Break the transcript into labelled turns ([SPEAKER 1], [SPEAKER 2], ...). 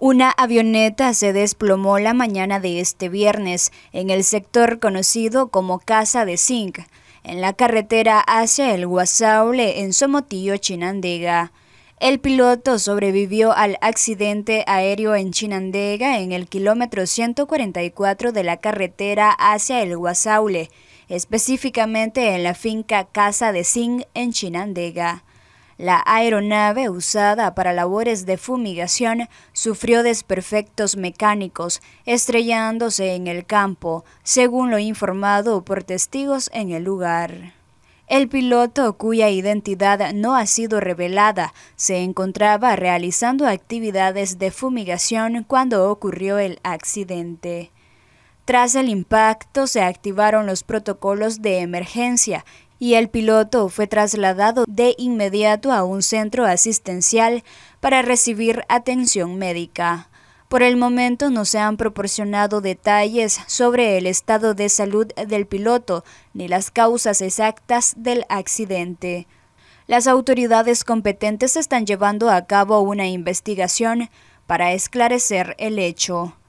[SPEAKER 1] Una avioneta se desplomó la mañana de este viernes en el sector conocido como Casa de Zinc, en la carretera hacia el Guasaule en Somotillo, Chinandega. El piloto sobrevivió al accidente aéreo en Chinandega en el kilómetro 144 de la carretera hacia el Guasaule, específicamente en la finca Casa de Zinc en Chinandega. La aeronave usada para labores de fumigación sufrió desperfectos mecánicos, estrellándose en el campo, según lo informado por testigos en el lugar. El piloto, cuya identidad no ha sido revelada, se encontraba realizando actividades de fumigación cuando ocurrió el accidente. Tras el impacto se activaron los protocolos de emergencia y el piloto fue trasladado de inmediato a un centro asistencial para recibir atención médica. Por el momento no se han proporcionado detalles sobre el estado de salud del piloto ni las causas exactas del accidente. Las autoridades competentes están llevando a cabo una investigación para esclarecer el hecho.